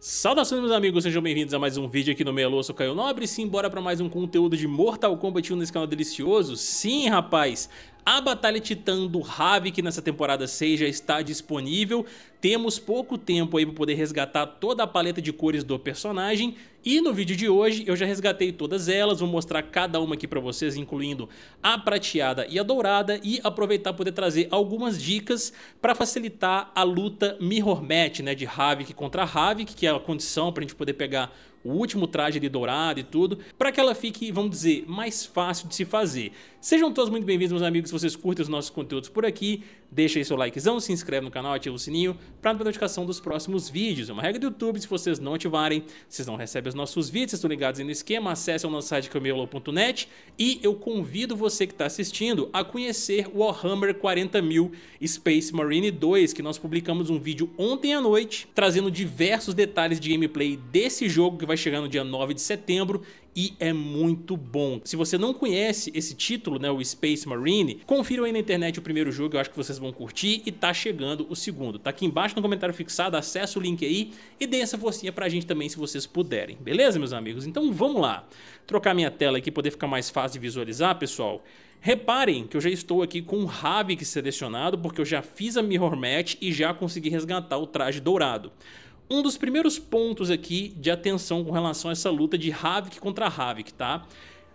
Saudações meus amigos, sejam bem-vindos a mais um vídeo aqui no Meia Lua, eu sou Caio Nobre Sim, bora pra mais um conteúdo de Mortal Kombat 1 nesse canal delicioso Sim, rapaz, a Batalha Titã do Havik nessa temporada 6 já está disponível, temos pouco tempo aí para poder resgatar toda a paleta de cores do personagem e no vídeo de hoje eu já resgatei todas elas, vou mostrar cada uma aqui para vocês, incluindo a prateada e a dourada e aproveitar poder trazer algumas dicas para facilitar a luta Mirror Match né, de Havik contra Havik, que é a condição para a gente poder pegar o último traje de dourado e tudo, para que ela fique, vamos dizer, mais fácil de se fazer. Sejam todos muito bem-vindos, meus amigos, se vocês curtem os nossos conteúdos por aqui. Deixa aí seu likezão, se inscreve no canal, ativa o sininho para ter notificação dos próximos vídeos. É uma regra do YouTube, se vocês não ativarem, vocês não recebem os nossos vídeos, vocês estão ligados aí no esquema, acesse o nosso site camelo.net é e eu convido você que está assistindo a conhecer Warhammer 40.000 Space Marine 2, que nós publicamos um vídeo ontem à noite, trazendo diversos detalhes de gameplay desse jogo que vai chegar no dia 9 de setembro e é muito bom. Se você não conhece esse título, né, o Space Marine, confira aí na internet o primeiro jogo, eu acho que vocês vocês vão curtir e tá chegando o segundo. Tá aqui embaixo no comentário fixado, acessa o link aí e dê essa forcinha pra gente também se vocês puderem. Beleza, meus amigos? Então vamos lá. Trocar minha tela aqui, poder ficar mais fácil de visualizar, pessoal. Reparem que eu já estou aqui com o Havik selecionado, porque eu já fiz a Mirror Match e já consegui resgatar o traje dourado. Um dos primeiros pontos aqui de atenção com relação a essa luta de Havik contra Havik, tá?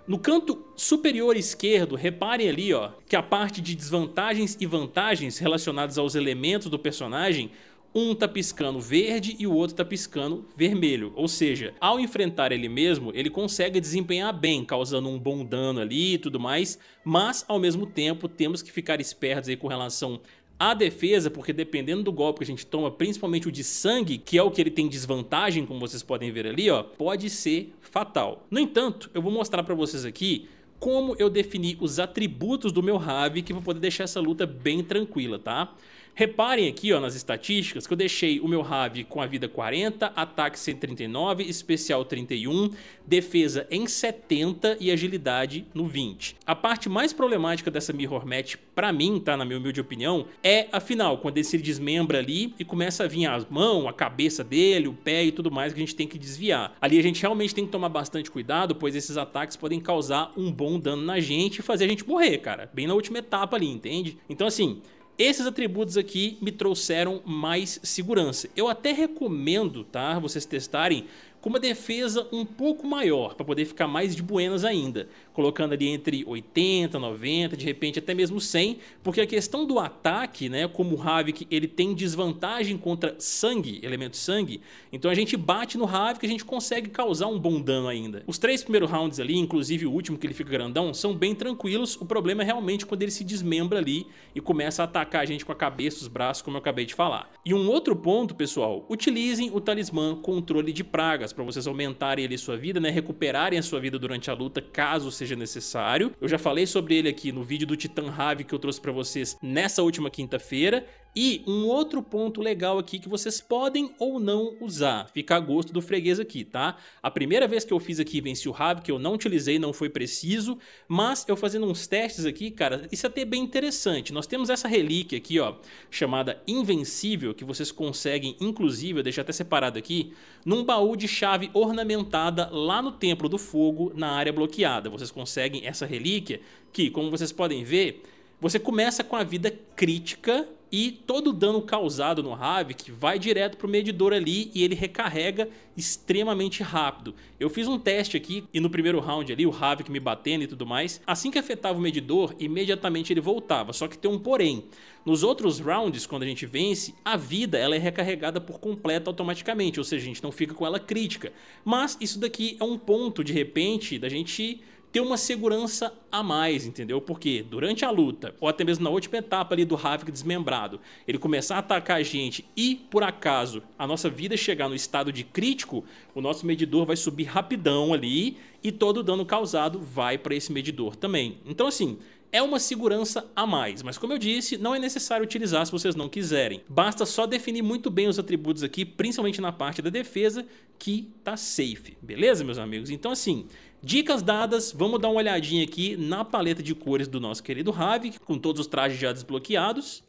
No canto superior esquerdo, reparem ali ó, que a parte de desvantagens e vantagens relacionadas aos elementos do personagem um tá piscando verde e o outro tá piscando vermelho. Ou seja, ao enfrentar ele mesmo, ele consegue desempenhar bem, causando um bom dano ali e tudo mais, mas ao mesmo tempo temos que ficar espertos aí com relação a defesa, porque dependendo do golpe que a gente toma, principalmente o de sangue, que é o que ele tem desvantagem, como vocês podem ver ali, ó, pode ser fatal. No entanto, eu vou mostrar para vocês aqui como eu defini os atributos do meu Rave que vou poder deixar essa luta bem tranquila, tá? Reparem aqui ó, nas estatísticas que eu deixei o meu Rave com a vida 40, ataque 139, especial 31, defesa em 70 e agilidade no 20. A parte mais problemática dessa Mirror Match, pra mim, tá? Na minha humilde opinião, é a final, quando ele se desmembra ali e começa a vir as mãos, a cabeça dele, o pé e tudo mais que a gente tem que desviar. Ali a gente realmente tem que tomar bastante cuidado, pois esses ataques podem causar um bom dano na gente e fazer a gente morrer, cara. Bem na última etapa ali, entende? Então assim, esses atributos aqui me trouxeram mais segurança. Eu até recomendo tá, vocês testarem com uma defesa um pouco maior, para poder ficar mais de buenas ainda colocando ali entre 80, 90, de repente até mesmo 100, porque a questão do ataque, né, como o Havik, ele tem desvantagem contra sangue, elemento sangue, então a gente bate no Havik e a gente consegue causar um bom dano ainda. Os três primeiros rounds ali, inclusive o último que ele fica grandão, são bem tranquilos, o problema é realmente quando ele se desmembra ali e começa a atacar a gente com a cabeça, os braços, como eu acabei de falar. E um outro ponto, pessoal, utilizem o talismã controle de pragas para vocês aumentarem ali sua vida, né, recuperarem a sua vida durante a luta, caso seja seja necessário. Eu já falei sobre ele aqui no vídeo do Titan Rave que eu trouxe para vocês nessa última quinta-feira. E um outro ponto legal aqui que vocês podem ou não usar, fica a gosto do freguês aqui, tá? A primeira vez que eu fiz aqui venci o Rab, que eu não utilizei, não foi preciso, mas eu fazendo uns testes aqui, cara, isso é até bem interessante. Nós temos essa relíquia aqui, ó, chamada Invencível, que vocês conseguem, inclusive, eu deixei até separado aqui, num baú de chave ornamentada lá no Templo do Fogo, na área bloqueada. Vocês conseguem essa relíquia, que, como vocês podem ver, você começa com a vida crítica e todo o dano causado no Havik vai direto para o medidor ali e ele recarrega extremamente rápido. Eu fiz um teste aqui e no primeiro round ali, o Havik me batendo e tudo mais, assim que afetava o medidor, imediatamente ele voltava, só que tem um porém. Nos outros rounds, quando a gente vence, a vida ela é recarregada por completo automaticamente, ou seja, a gente não fica com ela crítica. Mas isso daqui é um ponto, de repente, da gente ter uma segurança a mais, entendeu? Porque durante a luta, ou até mesmo na última etapa ali do Havik desmembrado, ele começar a atacar a gente e, por acaso, a nossa vida chegar no estado de crítico, o nosso medidor vai subir rapidão ali e todo o dano causado vai para esse medidor também. Então, assim, é uma segurança a mais, mas como eu disse, não é necessário utilizar se vocês não quiserem. Basta só definir muito bem os atributos aqui, principalmente na parte da defesa, que tá safe, beleza, meus amigos? Então assim, Dicas dadas, vamos dar uma olhadinha aqui na paleta de cores do nosso querido Ravi, com todos os trajes já desbloqueados.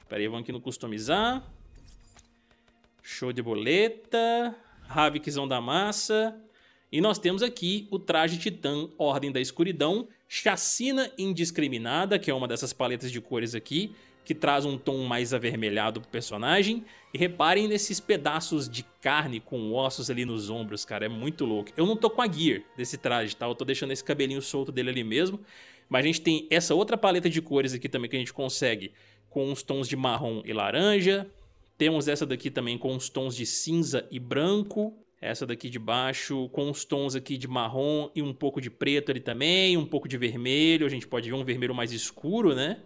Espera aí, vamos aqui no customizar. Show de boleta. Ravikzão da massa. E nós temos aqui o traje Titã Ordem da Escuridão, Chacina Indiscriminada, que é uma dessas paletas de cores aqui que traz um tom mais avermelhado pro personagem. E reparem nesses pedaços de carne com ossos ali nos ombros, cara, é muito louco. Eu não tô com a gear desse traje, tá? Eu tô deixando esse cabelinho solto dele ali mesmo. Mas a gente tem essa outra paleta de cores aqui também que a gente consegue com os tons de marrom e laranja. Temos essa daqui também com os tons de cinza e branco. Essa daqui de baixo com os tons aqui de marrom e um pouco de preto ali também, um pouco de vermelho. A gente pode ver um vermelho mais escuro, né?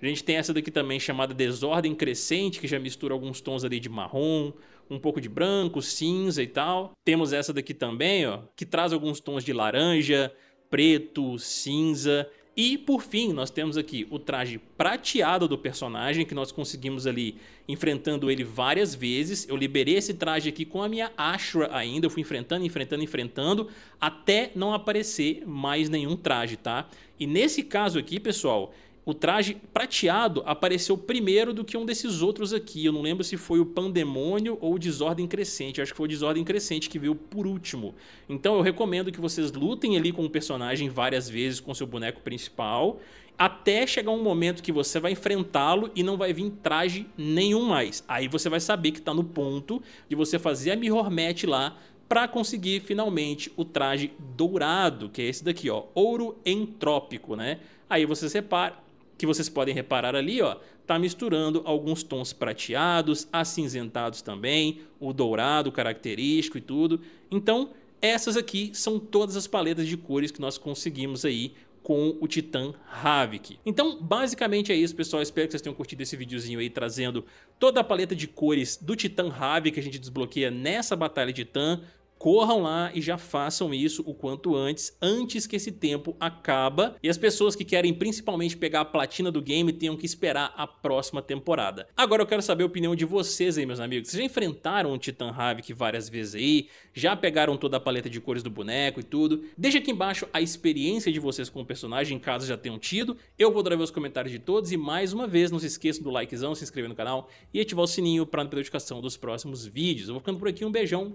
A gente tem essa daqui também chamada Desordem Crescente, que já mistura alguns tons ali de marrom, um pouco de branco, cinza e tal. Temos essa daqui também, ó, que traz alguns tons de laranja, preto, cinza. E por fim, nós temos aqui o traje prateado do personagem, que nós conseguimos ali enfrentando ele várias vezes. Eu liberei esse traje aqui com a minha Ashra ainda, eu fui enfrentando, enfrentando, enfrentando, até não aparecer mais nenhum traje, tá? E nesse caso aqui, pessoal, o traje prateado apareceu primeiro do que um desses outros aqui. Eu não lembro se foi o Pandemônio ou o Desordem Crescente. Eu acho que foi o Desordem Crescente que veio por último. Então eu recomendo que vocês lutem ali com o personagem várias vezes com seu boneco principal, até chegar um momento que você vai enfrentá-lo e não vai vir traje nenhum mais. Aí você vai saber que está no ponto de você fazer a mirror match lá para conseguir finalmente o traje dourado, que é esse daqui, ó, ouro entrópico, né? Aí você separa, que vocês podem reparar ali, ó, tá misturando alguns tons prateados, acinzentados também, o dourado característico e tudo. Então, essas aqui são todas as paletas de cores que nós conseguimos aí com o Titan Havik. Então, basicamente é isso, pessoal. Espero que vocês tenham curtido esse videozinho aí, trazendo toda a paleta de cores do Titan Havik que a gente desbloqueia nessa Batalha tan corram lá e já façam isso o quanto antes, antes que esse tempo acaba e as pessoas que querem principalmente pegar a platina do game tenham que esperar a próxima temporada. Agora eu quero saber a opinião de vocês aí, meus amigos. Vocês já enfrentaram o Titan Havik várias vezes aí? Já pegaram toda a paleta de cores do boneco e tudo? Deixa aqui embaixo a experiência de vocês com o personagem, caso já tenham tido. Eu vou trazer os comentários de todos e mais uma vez, não se esqueçam do likezão, se inscrever no canal e ativar o sininho para não perder notificação dos próximos vídeos. Eu vou ficando por aqui, um beijão.